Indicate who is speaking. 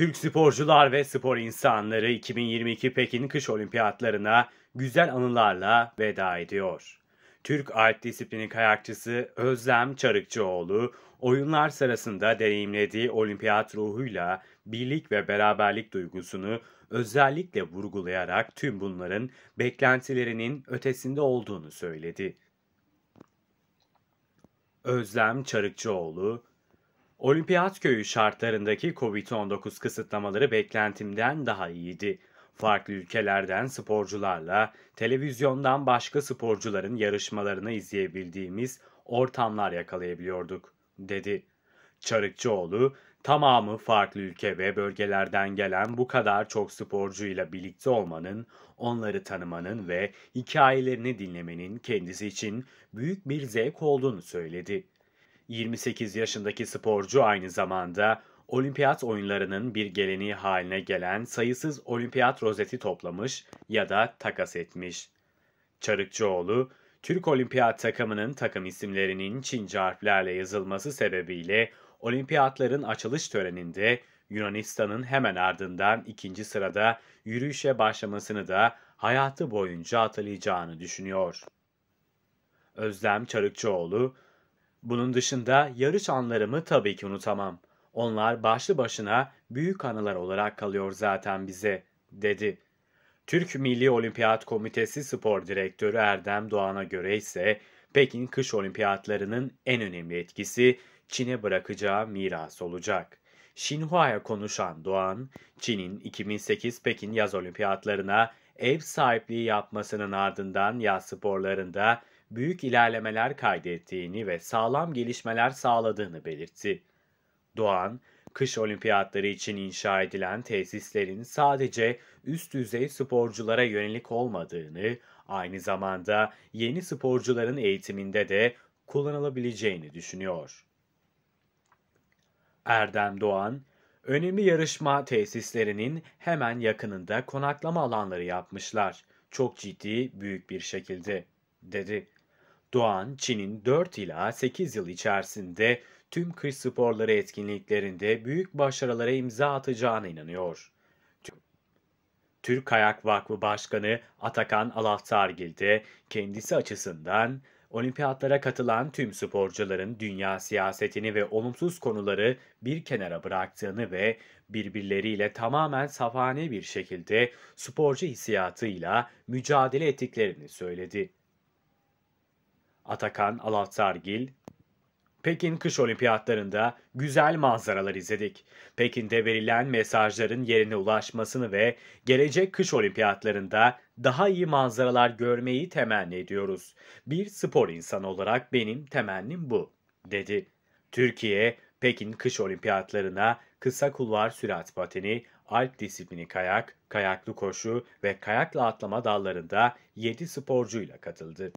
Speaker 1: Türk sporcular ve spor insanları 2022 Pekin Kış Olimpiyatlarına güzel anılarla veda ediyor. Türk alt disiplini kayakçısı Özlem Çarıkçıoğlu, oyunlar sırasında deneyimlediği olimpiyat ruhuyla birlik ve beraberlik duygusunu özellikle vurgulayarak tüm bunların beklentilerinin ötesinde olduğunu söyledi. Özlem Çarıkçıoğlu, Olimpiyat köyü şartlarındaki Covid-19 kısıtlamaları beklentimden daha iyiydi. Farklı ülkelerden sporcularla, televizyondan başka sporcuların yarışmalarını izleyebildiğimiz ortamlar yakalayabiliyorduk, dedi. Çarıkçıoğlu, tamamı farklı ülke ve bölgelerden gelen bu kadar çok sporcuyla birlikte olmanın, onları tanımanın ve hikayelerini dinlemenin kendisi için büyük bir zevk olduğunu söyledi. 28 yaşındaki sporcu aynı zamanda olimpiyat oyunlarının bir geleneği haline gelen sayısız olimpiyat rozeti toplamış ya da takas etmiş. Çarıkçıoğlu, Türk olimpiyat takımının takım isimlerinin Çince harflerle yazılması sebebiyle olimpiyatların açılış töreninde Yunanistan'ın hemen ardından ikinci sırada yürüyüşe başlamasını da hayatı boyunca hatırlayacağını düşünüyor. Özlem Çarıkçıoğlu, bunun dışında yarış anlarımı tabii ki unutamam. Onlar başlı başına büyük anılar olarak kalıyor zaten bize, dedi. Türk Milli Olimpiyat Komitesi Spor Direktörü Erdem Doğan'a göre ise Pekin Kış Olimpiyatlarının en önemli etkisi Çin'e bırakacağı miras olacak. Xinhua'ya konuşan Doğan, Çin'in 2008 Pekin Yaz Olimpiyatlarına ev sahipliği yapmasının ardından yaz sporlarında büyük ilerlemeler kaydettiğini ve sağlam gelişmeler sağladığını belirtti. Doğan, kış olimpiyatları için inşa edilen tesislerin sadece üst düzey sporculara yönelik olmadığını, aynı zamanda yeni sporcuların eğitiminde de kullanılabileceğini düşünüyor. Erdem Doğan, önemli yarışma tesislerinin hemen yakınında konaklama alanları yapmışlar. Çok ciddi, büyük bir şekilde, dedi. Doğan, Çin'in 4 ila 8 yıl içerisinde tüm kış sporları etkinliklerinde büyük başarılara imza atacağına inanıyor. Türk Kayak Vakfı Başkanı Atakan Alaftargil de kendisi açısından olimpiyatlara katılan tüm sporcuların dünya siyasetini ve olumsuz konuları bir kenara bıraktığını ve birbirleriyle tamamen safane bir şekilde sporcu hissiyatıyla mücadele ettiklerini söyledi. Atakan Alaftargil, Pekin Kış Olimpiyatlarında güzel manzaralar izledik. Pekin'de verilen mesajların yerine ulaşmasını ve gelecek kış olimpiyatlarında daha iyi manzaralar görmeyi temenni ediyoruz. Bir spor insanı olarak benim temennim bu, dedi. Türkiye, Pekin Kış Olimpiyatlarına kısa kulvar sürat pateni, alp disiplini kayak, kayaklı koşu ve kayakla atlama dallarında 7 sporcuyla katıldı.